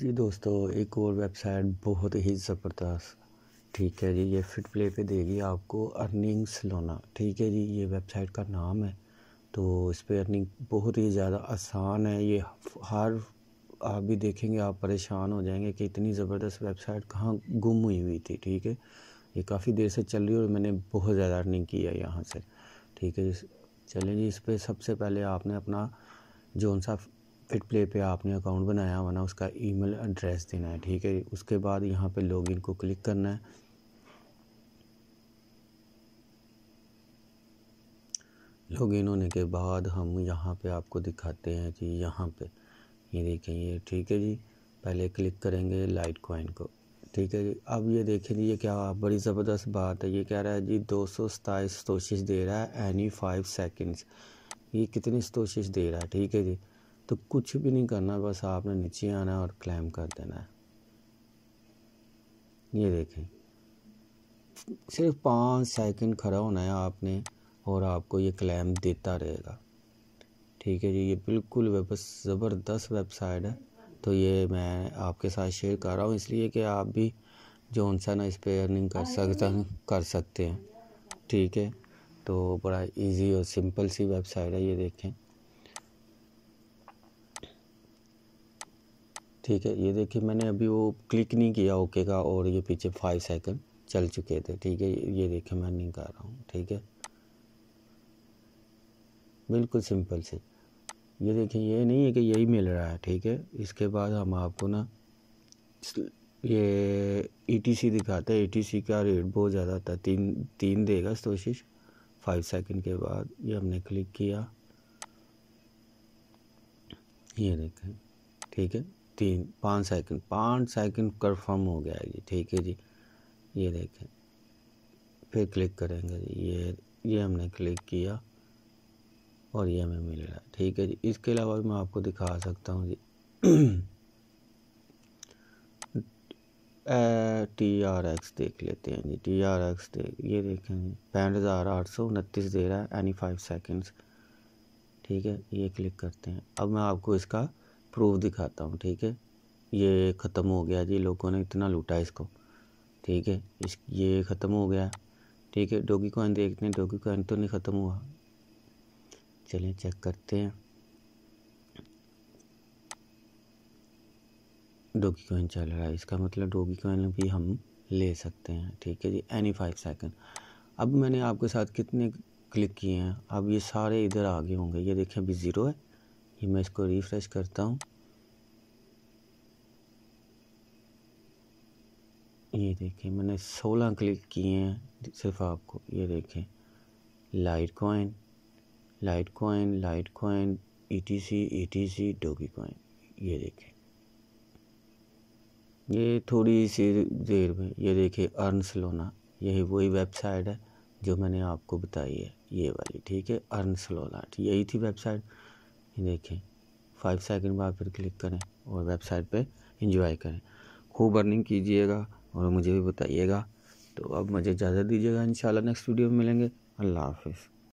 जी दोस्तों एक और वेबसाइट बहुत ही ज़बरदस्त ठीक है जी ये फिट प्ले पे देगी आपको अर्निंग सलोना ठीक है जी ये वेबसाइट का नाम है तो इस पर अर्निंग बहुत ही ज़्यादा आसान है ये हर आप भी देखेंगे आप परेशान हो जाएंगे कि इतनी ज़बरदस्त वेबसाइट कहाँ गुम हुई हुई थी ठीक है ये काफ़ी देर से चल रही है और मैंने बहुत ज़्यादा अर्निंग की है यहाँ से ठीक है चलें जी इस पर सबसे पहले आपने अपना जो सा फिट प्ले पे आपने अकाउंट बनाया हुआ ना उसका ईमेल एड्रेस देना है ठीक है उसके बाद यहाँ पे लॉगिन को क्लिक करना है लॉगिन होने के बाद हम यहाँ पे आपको दिखाते हैं जी यहाँ पे ये देखें ये ठीक है जी पहले क्लिक करेंगे लाइट क्वाइन को ठीक है जी अब ये देखें जी ये क्या बड़ी ज़बरदस्त बात है ये कह रहा है जी दो सौ सताईस तोशिश दे रहा है एनी फाइव सेकेंड्स ये कितनी स्तोशिश दे रहा है ठीक है जी तो कुछ भी नहीं करना बस आपने नीचे आना है और क्लैम कर देना है ये देखें सिर्फ पाँच सेकंड खड़ा होना है आपने और आपको ये क्लैम देता रहेगा ठीक है जी ये बिल्कुल बस ज़बरदस्त वेबसाइट है तो ये मैं आपके साथ शेयर कर रहा हूँ इसलिए कि आप भी जो उनसा ना इस पर अर्निंग कर हाँ, सकता कर सकते हैं ठीक है तो बड़ा इजी और सिंपल सी वेबसाइट है ये देखें ठीक है ये देखिए मैंने अभी वो क्लिक नहीं किया ओके का और ये पीछे फाइव सेकंड चल चुके थे ठीक है ये देखिए मैं नहीं कर रहा हूँ ठीक है बिल्कुल सिंपल से ये देखिए ये नहीं है कि यही मिल रहा है ठीक है इसके बाद हम आपको ना ये ईटीसी e दिखाते हैं ईटीसी e का रेट बहुत ज़्यादा आता है तीन तीन देगा कोशिश फाइव सेकेंड के बाद ये हमने क्लिक किया ये देखें ठीक है तीन पाँच सेकंड पाँच सेकंड कन्फर्म हो गया है जी ठीक है जी ये देखें फिर क्लिक करेंगे जी ये ये हमने क्लिक किया और ये हमें मिल रहा है ठीक है जी इसके अलावा भी मैं आपको दिखा सकता हूँ जी टी आर एक्स देख लेते हैं जी टी आर एक्स देख ये देखें जी पैंठ हज़ार आठ सौ उनतीस दे रहा है एनी फाइव सेकेंड्स ठीक है ये क्लिक करते हैं अब मैं आपको इसका प्रूफ दिखाता हूँ ठीक है ये ख़त्म हो गया जी लोगों ने इतना लूटा इसको ठीक है इस ये ख़त्म हो गया ठीक है डोगी कॉइन देखते हैं डोगी कॉइन तो नहीं ख़त्म हुआ चलिए चेक करते हैं डोगी कॉइन चल रहा है इसका मतलब डोगी कॉइन भी हम ले सकते हैं ठीक है जी एनी फाइव सेकेंड अब मैंने आपके साथ कितने क्लिक किए हैं अब ये सारे इधर आ गए होंगे ये देखें अभी ज़ीरो है ये मैं इसको रिफ्रेश करता हूँ ये देखें मैंने 16 क्लिक किए हैं सिर्फ आपको ये देखें Litecoin Litecoin Litecoin E T C E T C Dogecoin ये देखें ये थोड़ी सी देर में ये देखें अर्न सलोना यही वही वेबसाइट है जो मैंने आपको बताई है ये वाली ठीक है अर्न सलोना यही थी वेबसाइट देखें फाइव सेकंड बाद फिर क्लिक करें और वेबसाइट पे इंजॉय करें खूब अर्निंग कीजिएगा और मुझे भी बताइएगा तो अब मुझे इजाज़त दीजिएगा इन नेक्स्ट वीडियो में मिलेंगे अल्लाह हाफिज़